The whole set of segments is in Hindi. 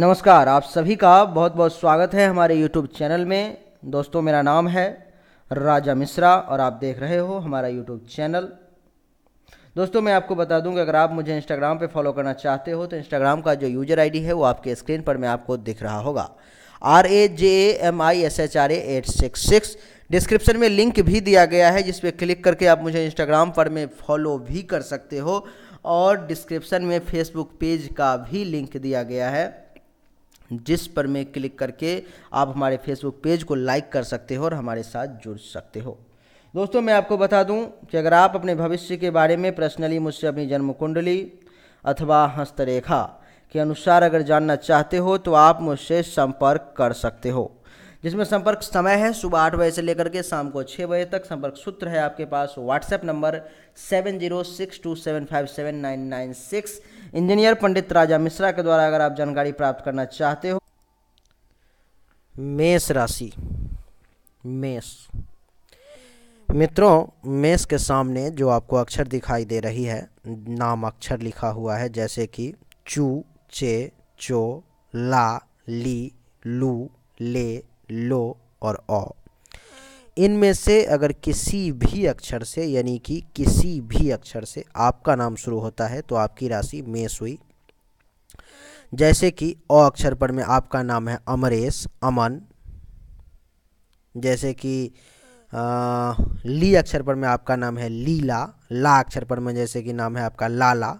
नमस्कार आप सभी का बहुत बहुत स्वागत है हमारे यूट्यूब चैनल में दोस्तों मेरा नाम है राजा मिश्रा और आप देख रहे हो हमारा यूट्यूब चैनल दोस्तों मैं आपको बता दूं कि अगर आप मुझे इंस्टाग्राम पे फॉलो करना चाहते हो तो इंस्टाग्राम का जो यूजर आईडी है वो आपके स्क्रीन पर मैं आपको दिख रहा होगा R A J M I S H R eight six six description में लिंक भी दिया गया है जिस पर क्लिक करके आप मुझे इंस्टाग्राम पर में फॉलो भी कर सकते हो और डिस्क्रिप्शन में फेसबुक पेज का भी लिंक दिया गया है जिस पर मैं क्लिक करके आप हमारे फेसबुक पेज को लाइक कर सकते हो और हमारे साथ जुड़ सकते हो दोस्तों मैं आपको बता दूं कि अगर आप अपने भविष्य के बारे में पर्सनली मुझसे अपनी जन्म कुंडली अथवा हस्तरेखा के अनुसार अगर जानना चाहते हो तो आप मुझसे संपर्क कर सकते हो जिसमें संपर्क समय है सुबह आठ बजे से लेकर के शाम को छः बजे तक संपर्क सूत्र है आपके पास WhatsApp number seven zero six two seven five seven nine nine six engineer Pandit Raja Mishra के द्वारा अगर आप जानकारी प्राप्त करना चाहते हो मेष राशि मेष मित्रों मेष के सामने जो आपको अक्षर दिखाई दे रही है नाम अक्षर लिखा हुआ है जैसे कि चू चे चो ला ली लू ले लो और ओ इनमें से अगर किसी भी अक्षर से यानी कि किसी भी अक्षर से आपका नाम शुरू होता है तो आपकी राशि मेष हुई जैसे कि अ अक्षर पर में आपका नाम है अमरेश अमन जैसे कि आ, ली अक्षर पर में आपका नाम है लीला ला अक्षर पर में जैसे कि नाम है आपका लाला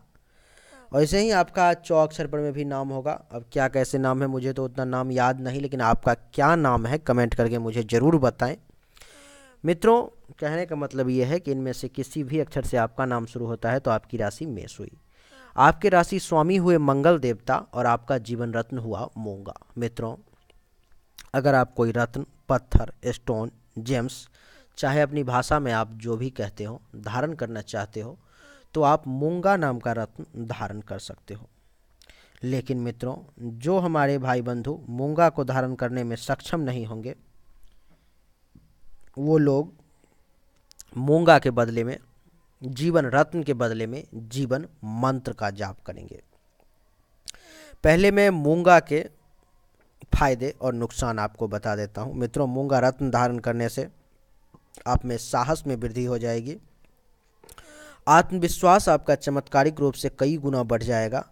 ऐसे ही आपका चौ अक्षर पर में भी नाम होगा अब क्या कैसे नाम है मुझे तो उतना नाम याद नहीं लेकिन आपका क्या नाम है कमेंट करके मुझे ज़रूर बताएं मित्रों कहने का मतलब ये है कि इनमें से किसी भी अक्षर से आपका नाम शुरू होता है तो आपकी राशि मेष हुई आपके राशि स्वामी हुए मंगल देवता और आपका जीवन रत्न हुआ मोंगा मित्रों अगर आप कोई रत्न पत्थर स्टोन जेम्स चाहे अपनी भाषा में आप जो भी कहते हो धारण करना चाहते हो तो आप मूंगा नाम का रत्न धारण कर सकते हो लेकिन मित्रों जो हमारे भाई बंधु मूंगा को धारण करने में सक्षम नहीं होंगे वो लोग मूंगा के बदले में जीवन रत्न के बदले में जीवन मंत्र का जाप करेंगे पहले मैं मूंगा के फायदे और नुकसान आपको बता देता हूँ मित्रों मूंगा रत्न धारण करने से आप में साहस में वृद्धि हो जाएगी आत्मविश्वास आपका चमत्कारिक रूप से कई गुना बढ़ जाएगा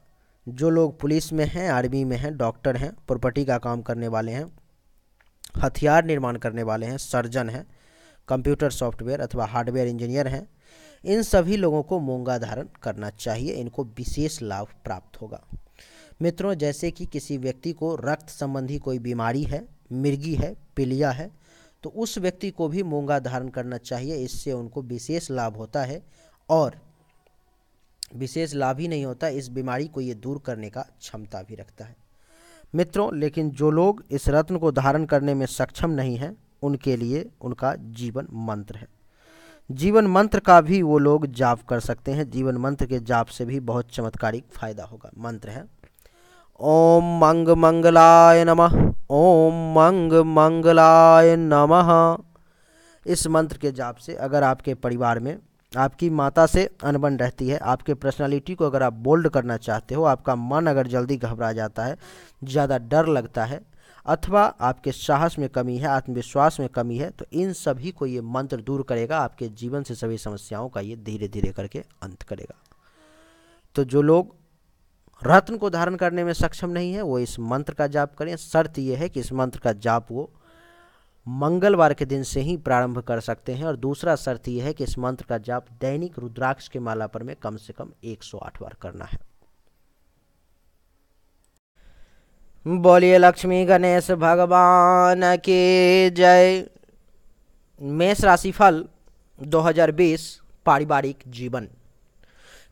जो लोग पुलिस में हैं आर्मी में हैं डॉक्टर हैं प्रॉपर्टी का काम करने वाले हैं हथियार निर्माण करने वाले हैं सर्जन हैं कंप्यूटर सॉफ्टवेयर अथवा हार्डवेयर इंजीनियर हैं इन सभी लोगों को मूंगा धारण करना चाहिए इनको विशेष लाभ प्राप्त होगा मित्रों जैसे कि किसी व्यक्ति को रक्त संबंधी कोई बीमारी है मिर्गी है पीलिया है तो उस व्यक्ति को भी मूंगा धारण करना चाहिए इससे उनको विशेष लाभ होता है और विशेष लाभ ही नहीं होता इस बीमारी को ये दूर करने का क्षमता भी रखता है मित्रों लेकिन जो लोग इस रत्न को धारण करने में सक्षम नहीं हैं उनके लिए उनका जीवन मंत्र है जीवन मंत्र का भी वो लोग जाप कर सकते हैं जीवन मंत्र के जाप से भी बहुत चमत्कारिक फायदा होगा मंत्र है ओम मंग मंगलाय नमः ओम मंग मंगलाय नमः इस मंत्र के जाप से अगर आपके परिवार में आपकी माता से अनबन रहती है आपके पर्सनालिटी को अगर आप बोल्ड करना चाहते हो आपका मन अगर जल्दी घबरा जाता है ज़्यादा डर लगता है अथवा आपके साहस में कमी है आत्मविश्वास में कमी है तो इन सभी को ये मंत्र दूर करेगा आपके जीवन से सभी समस्याओं का ये धीरे धीरे करके अंत करेगा तो जो लोग रत्न को धारण करने में सक्षम नहीं है वो इस मंत्र का जाप करें शर्त यह है कि इस मंत्र का जाप वो मंगलवार के दिन से ही प्रारंभ कर सकते हैं और दूसरा शर्त यह है कि इस मंत्र का जाप दैनिक रुद्राक्ष के माला पर में कम से कम 108 बार करना है बोलिए लक्ष्मी गणेश भगवान की जय मेष राशि फल 2020 पारिवारिक जीवन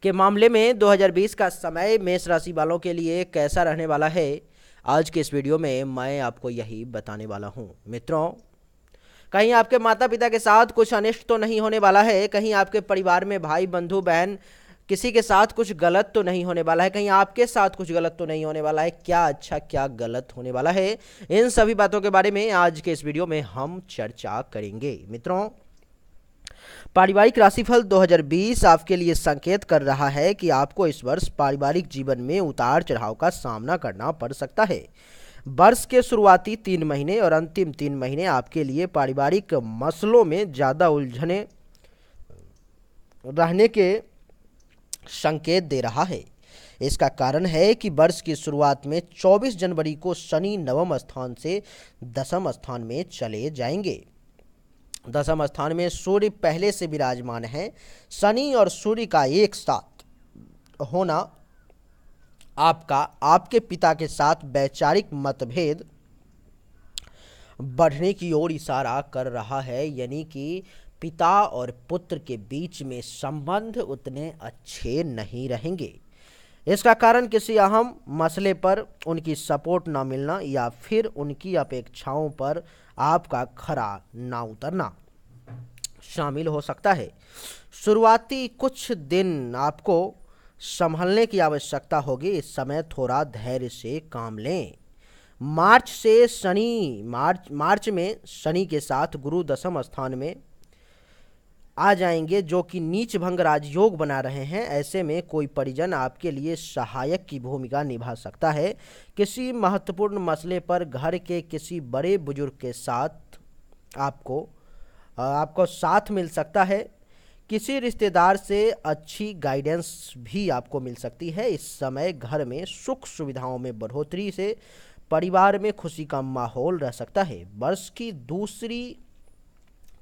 के मामले में 2020 का समय मेष राशि वालों के लिए कैसा रहने वाला है आज के इस वीडियो में मैं आपको यही बताने वाला हूँ मित्रों कहीं आपके माता पिता के साथ कुछ अनिष्ट तो नहीं होने वाला है कहीं आपके परिवार में भाई बंधु बहन किसी के साथ कुछ गलत तो नहीं होने वाला है कहीं आपके साथ कुछ गलत तो नहीं होने वाला है क्या अच्छा क्या गलत होने वाला है इन सभी बातों के बारे में आज के इस वीडियो में हम चर्चा करेंगे मित्रों पारिवारिक राशिफल 2020 आपके लिए संकेत कर रहा है कि आपको इस वर्ष पारिवारिक जीवन में उतार चढ़ाव का सामना करना पड़ सकता है वर्ष के शुरुआती तीन महीने और अंतिम तीन महीने आपके लिए पारिवारिक मसलों में ज़्यादा उलझने रहने के संकेत दे रहा है इसका कारण है कि वर्ष की शुरुआत में 24 जनवरी को शनि नवम स्थान से दसम स्थान में चले जाएंगे दसम स्थान में सूर्य पहले से विराजमान है शनि और सूर्य का एक साथ होना आपका आपके पिता के साथ वैचारिक मतभेद बढ़ने की ओर इशारा कर रहा है यानी कि पिता और पुत्र के बीच में संबंध उतने अच्छे नहीं रहेंगे इसका कारण किसी अहम मसले पर उनकी सपोर्ट ना मिलना या फिर उनकी अपेक्षाओं पर आपका खरा ना उतरना शामिल हो सकता है शुरुआती कुछ दिन आपको संभलने की आवश्यकता होगी इस समय थोड़ा धैर्य से काम लें मार्च से शनि मार्च मार्च में शनि के साथ गुरु दशम स्थान में आ जाएंगे जो कि नीच भंग राजयोग बना रहे हैं ऐसे में कोई परिजन आपके लिए सहायक की भूमिका निभा सकता है किसी महत्वपूर्ण मसले पर घर के किसी बड़े बुजुर्ग के साथ आपको आपको साथ मिल सकता है किसी रिश्तेदार से अच्छी गाइडेंस भी आपको मिल सकती है इस समय घर में सुख सुविधाओं में बढ़ोतरी से परिवार में खुशी का माहौल रह सकता है वर्ष की दूसरी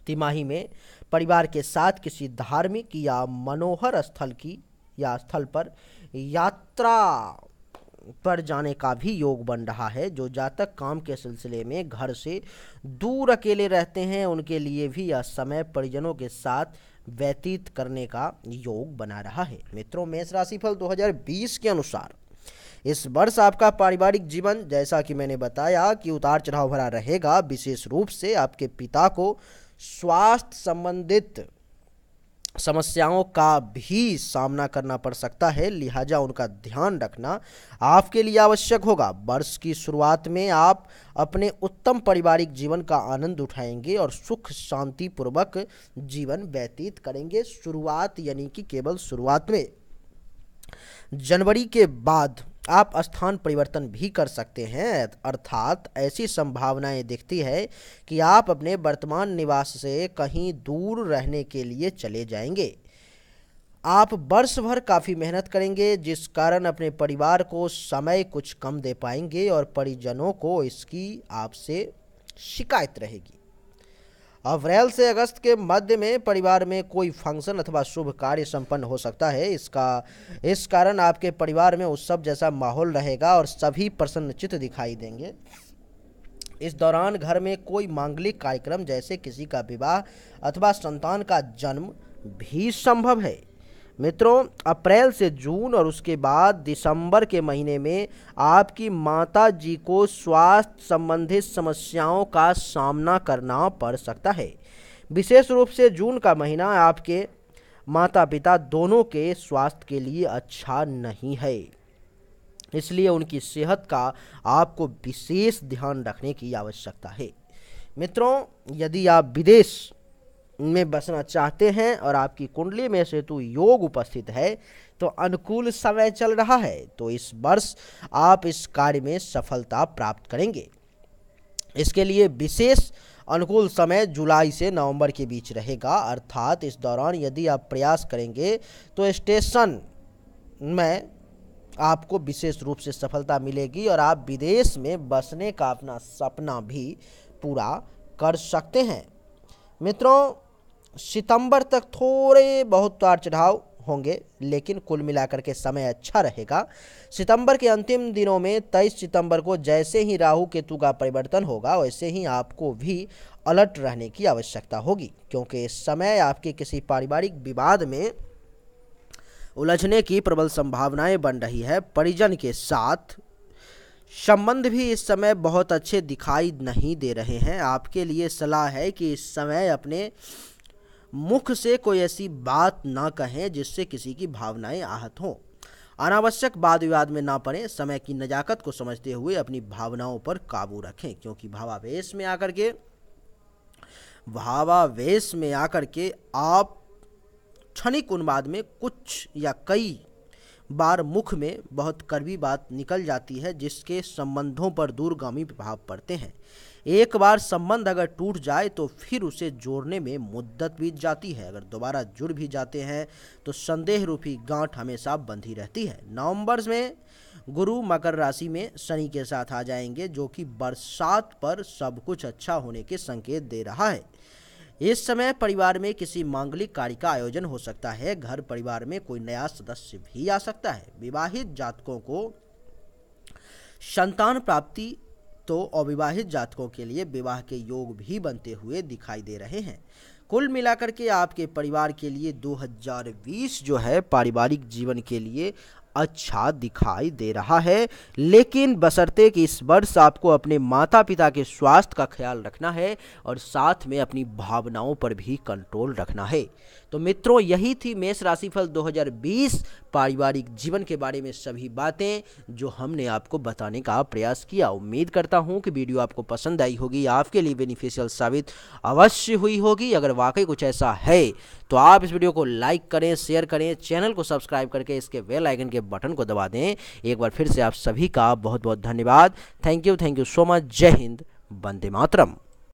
तिमाही में परिवार के साथ किसी धार्मिक या मनोहर स्थल की या स्थल पर यात्रा पर जाने का भी योग बन रहा है जो जातक काम के सिलसिले में घर से दूर अकेले रहते हैं उनके लिए भी यह समय परिजनों के साथ व्यतीत करने का योग बना रहा है मित्रों मेष राशि फल 2020 के अनुसार इस वर्ष आपका पारिवारिक जीवन जैसा कि मैंने बताया कि उतार चढ़ाव भरा रहेगा विशेष रूप से आपके पिता को स्वास्थ्य संबंधित समस्याओं का भी सामना करना पड़ सकता है लिहाजा उनका ध्यान रखना आपके लिए आवश्यक होगा वर्ष की शुरुआत में आप अपने उत्तम पारिवारिक जीवन का आनंद उठाएंगे और सुख शांति पूर्वक जीवन व्यतीत करेंगे शुरुआत यानी कि केवल शुरुआत में जनवरी के बाद आप स्थान परिवर्तन भी कर सकते हैं अर्थात ऐसी संभावनाएं दिखती है कि आप अपने वर्तमान निवास से कहीं दूर रहने के लिए चले जाएंगे आप वर्ष भर काफ़ी मेहनत करेंगे जिस कारण अपने परिवार को समय कुछ कम दे पाएंगे और परिजनों को इसकी आपसे शिकायत रहेगी अप्रैल से अगस्त के मध्य में परिवार में कोई फंक्शन अथवा शुभ कार्य संपन्न हो सकता है इसका इस कारण आपके परिवार में उत्सव जैसा माहौल रहेगा और सभी प्रसन्नचित दिखाई देंगे इस दौरान घर में कोई मांगलिक कार्यक्रम जैसे किसी का विवाह अथवा संतान का जन्म भी संभव है मित्रों अप्रैल से जून और उसके बाद दिसंबर के महीने में आपकी माता जी को स्वास्थ्य संबंधित समस्याओं का सामना करना पड़ सकता है विशेष रूप से जून का महीना आपके माता पिता दोनों के स्वास्थ्य के लिए अच्छा नहीं है इसलिए उनकी सेहत का आपको विशेष ध्यान रखने की आवश्यकता है मित्रों यदि आप विदेश में बसना चाहते हैं और आपकी कुंडली में सेतु योग उपस्थित है तो अनुकूल समय चल रहा है तो इस वर्ष आप इस कार्य में सफलता प्राप्त करेंगे इसके लिए विशेष अनुकूल समय जुलाई से नवंबर के बीच रहेगा अर्थात इस दौरान यदि आप प्रयास करेंगे तो स्टेशन में आपको विशेष रूप से सफलता मिलेगी और आप विदेश में बसने का अपना सपना भी पूरा कर सकते हैं मित्रों सितंबर तक थोड़े बहुत उतार तो चढ़ाव होंगे लेकिन कुल मिलाकर के समय अच्छा रहेगा सितंबर के अंतिम दिनों में 23 सितंबर को जैसे ही राहु केतु का परिवर्तन होगा वैसे ही आपको भी अलर्ट रहने की आवश्यकता होगी क्योंकि इस समय आपके किसी पारिवारिक विवाद में उलझने की प्रबल संभावनाएं बन रही है परिजन के साथ संबंध भी इस समय बहुत अच्छे दिखाई नहीं दे रहे हैं आपके लिए सलाह है कि इस समय अपने मुख से कोई ऐसी बात ना कहें जिससे किसी की भावनाएं आहत हों अनावश्यक वाद विवाद में ना पड़ें समय की नज़ाकत को समझते हुए अपनी भावनाओं पर काबू रखें क्योंकि भावावेश में आकर के भावावेश में आकर के आप क्षणिक उन्माद में कुछ या कई बार मुख में बहुत कड़वी बात निकल जाती है जिसके संबंधों पर दूरगामी प्रभाव पड़ते हैं एक बार संबंध अगर टूट जाए तो फिर उसे जोड़ने में मुद्दत बीत जाती है अगर दोबारा जुड़ भी जाते हैं तो संदेह रूपी गांठ हमेशा बंधी रहती है नवंबर में गुरु मकर राशि में शनि के साथ आ जाएंगे जो कि बरसात पर सब कुछ अच्छा होने के संकेत दे रहा है इस समय परिवार में किसी मांगलिक कार्य का आयोजन हो सकता है घर परिवार में कोई नया सदस्य भी आ सकता है विवाहित जातकों को संतान प्राप्ति तो अविवाहित जातकों के लिए विवाह के योग भी बनते हुए दिखाई दे रहे हैं कुल मिलाकर के आपके परिवार के लिए 2020 जो है पारिवारिक जीवन के लिए अच्छा दिखाई दे रहा है लेकिन बसरते कि इस वर्ष आपको अपने माता पिता के स्वास्थ्य का ख्याल रखना है और साथ में अपनी भावनाओं पर भी कंट्रोल रखना है तो मित्रों यही थी मेष राशिफल 2020 पारिवारिक जीवन के बारे में सभी बातें जो हमने आपको बताने का प्रयास किया उम्मीद करता हूं कि वीडियो आपको पसंद आई होगी आपके लिए बेनिफिशियल साबित अवश्य हुई होगी अगर वाकई कुछ ऐसा है तो आप इस वीडियो को लाइक करें शेयर करें चैनल को सब्सक्राइब करके इसके बेल आइकन के बटन को दबा दें एक बार फिर से आप सभी का बहुत बहुत धन्यवाद thank you thank you so much जय हिंद वंदे मातरम